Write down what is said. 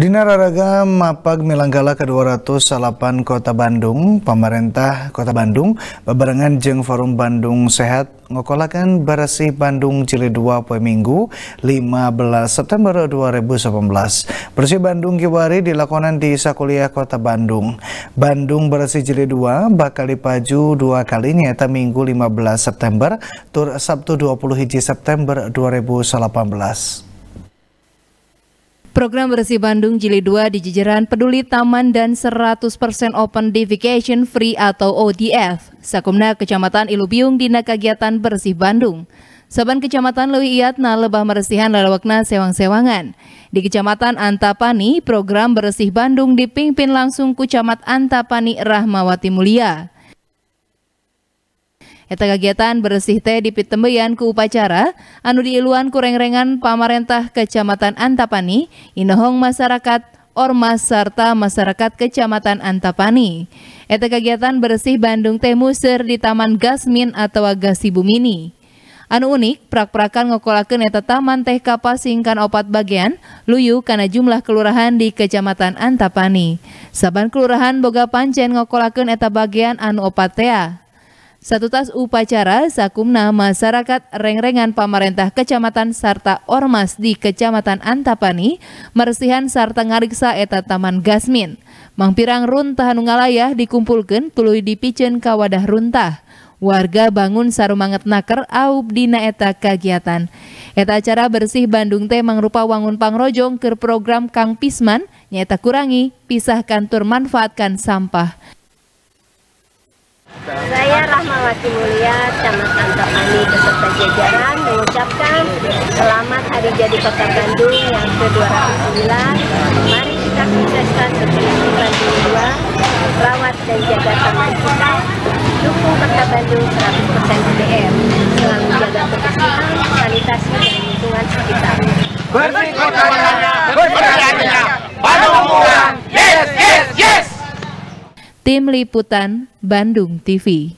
Dinararaga Mapag Milanggala ke-208 Kota Bandung, pemerintah Kota Bandung, bebarengan jeng Forum Bandung Sehat, ngokolakan Barasi Bandung Cili 2 Pue Minggu 15 September 2018. Bersih Bandung Kiwari dilakonan di Sakulia Kota Bandung. Bandung Barasi Cili 2 bakal dipaju dua kali nyata Minggu 15 September, tur Sabtu 20 Hiji September 2018. Program Bersih Bandung Jilid 2 di jajaran peduli taman dan 100% Open Defecation Free atau ODF. Sakumna Kecamatan Ilubiung dina kegiatan Bersih Bandung. Saban Kecamatan Lewi na lebah meresihan lalawakna sewang-sewangan. Di Kecamatan Antapani, program Bersih Bandung dipimpin langsung ku Antapani Rahmawati Mulia. Eta kegiatan bersih teh di dipitembeyan ku upacara anu diiluan kurengrengan pamarentah Kecamatan Antapani, inohong masyarakat ormas serta masyarakat Kecamatan Antapani. Eta kegiatan bersih Bandung teh musir di Taman Gasmin atau Gasibumini. Anu unik, prak-prakan ngokolakeun eta taman teh kapas singkan opat bagian, luyu karena jumlah kelurahan di Kecamatan Antapani. Saban kelurahan boga pancen ngokolakeun eta bagian anu opat teh. Satu tas upacara Sakumna Masyarakat Rengrengan Pamarentah Kecamatan serta Ormas di Kecamatan Antapani, Mersihan serta ngariksa eta Taman Gasmin. Mangpirang runtah ngalayah dikumpulkan tuluy dipicen kawadah runtah. Warga bangun sarumanget naker aub dina eta kegiatan. Eta acara bersih Bandung teh mangrupa wangun pangrojong ke program Kang Pisman, nyeta kurangi, pisah kantor manfaatkan sampah. Rahmawati Mulia, Camat Antapani beserta jajaran mengucapkan selamat Hari Jadi Kota Bandung yang ke-209. Mari kita sukseskan Kepemimpinan Bandung 2, rawat dan jaga taman kita, dukung Kota Bandung 100% BDM, selalu jaga kebersihan, sanitasi, dan lingkungan sekitar. Bersih Kota Bandung, bersih hatinya, Bandung Yes, yes, yes! Tim Liputan Bandung TV